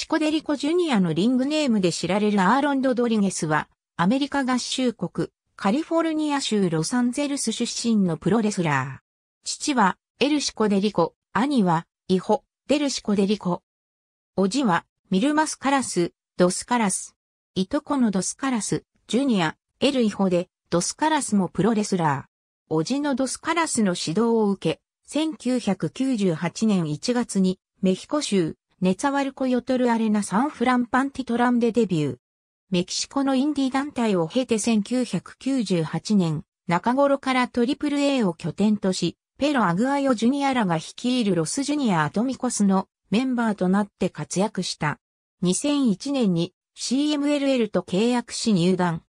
シコデリコ・ジュニアのリングネームで知られるアーロン・ド・ドリゲスは、アメリカ合衆国、カリフォルニア州ロサンゼルス出身のプロレスラー。父は、エルシコデリコ、兄は、イホ、デルシコデリコ。おじは、ミルマス・カラス、ドスカラス。いとこのドスカラス、ジュニア、エルイホで、ドスカラスもプロレスラー。おじのドスカラスの指導を受け、1998年1月にメヒコ州ネツァワルコ・ヨトル・アレナ・サンフランパンティトランでデビュー。メキシコのインディ団体を経て1998年、中頃からトリプル a を拠点とし、ペロ・アグアヨ・ジュニアらが率いるロス・ジュニア・アトミコスのメンバーとなって活躍した。2001年に CMLL と契約し入団。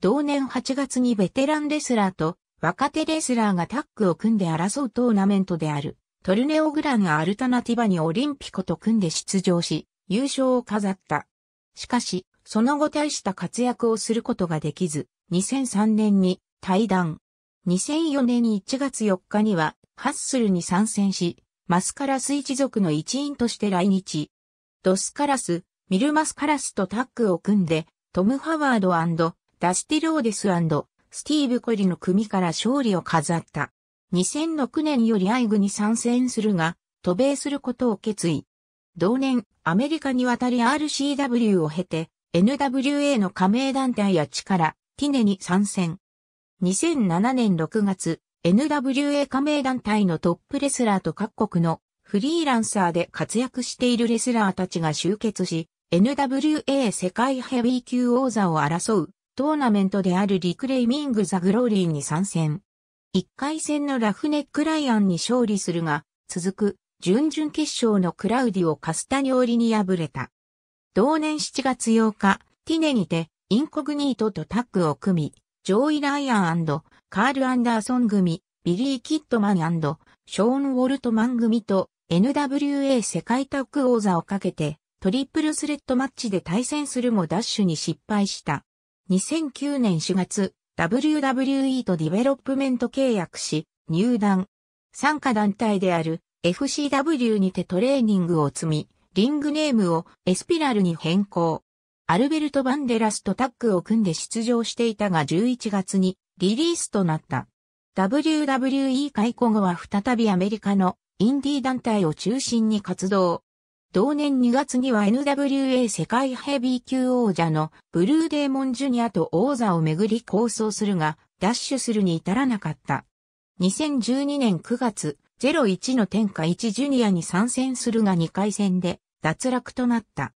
同年8月にベテランレスラーと若手レスラーがタッグを組んで争うトーナメントである。トルネオグランアルタナティバにオリンピコと組んで出場し、優勝を飾った。しかし、その後大した活躍をすることができず、2003年に退団。2004年1月4日には、ハッスルに参戦し、マスカラス一族の一員として来日。ドスカラス、ミルマスカラスとタッグを組んで、トム・ハワードダスティローデススティーブ・コリの組から勝利を飾った。2006年よりアイグに参戦するが、渡米することを決意。同年、アメリカに渡り RCW を経て、NWA の加盟団体や力、ティネに参戦。2007年6月、NWA 加盟団体のトップレスラーと各国のフリーランサーで活躍しているレスラーたちが集結し、NWA 世界ヘビー級王座を争うトーナメントであるリクレイミング・ザ・グローリーに参戦。1回戦のラフネックライアンに勝利するが、続く準々決勝のクラウディをカスタニオリに敗れた。同年7月8日、ティネにてインコグニートとタッグを組み、ジョーイ・ライアンカール・アンダーソン組、ビリー・キッドマンショーン・ウォルトマン組と NWA 世界タッグ王座をかけてトリプルスレッドマッチで対戦するもダッシュに失敗した。2009年4月、WWE とディベロップメント契約し、入団。参加団体である FCW にてトレーニングを積み、リングネームをエスピラルに変更。アルベルト・バンデラスとタッグを組んで出場していたが11月にリリースとなった。WWE 解雇後は再びアメリカのインディー団体を中心に活動。同年2月には NWA 世界ヘビー級王者のブルーデーモンジュニアと王座をめぐり構想するが、ダッシュするに至らなかった。2012年9月、01の天下1ジュニアに参戦するが2回戦で脱落となった。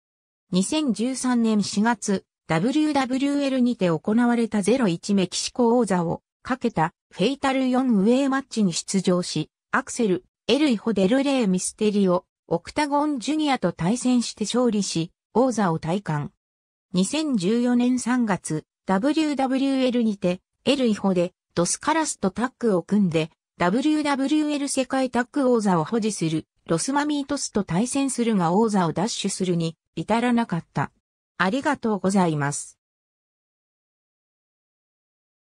2013年4月、WWL にて行われた01メキシコ王座をかけたフェイタル4ウェイマッチに出場し、アクセル、エルイホデルレイミステリオ、オクタゴンジュニアと対戦して勝利し、王座を体感。2014年3月、WWL にて、エルイホで、ドスカラスとタッグを組んで、WWL 世界タッグ王座を保持する、ロスマミートスと対戦するが王座を奪取するに、至らなかった。ありがとうございます。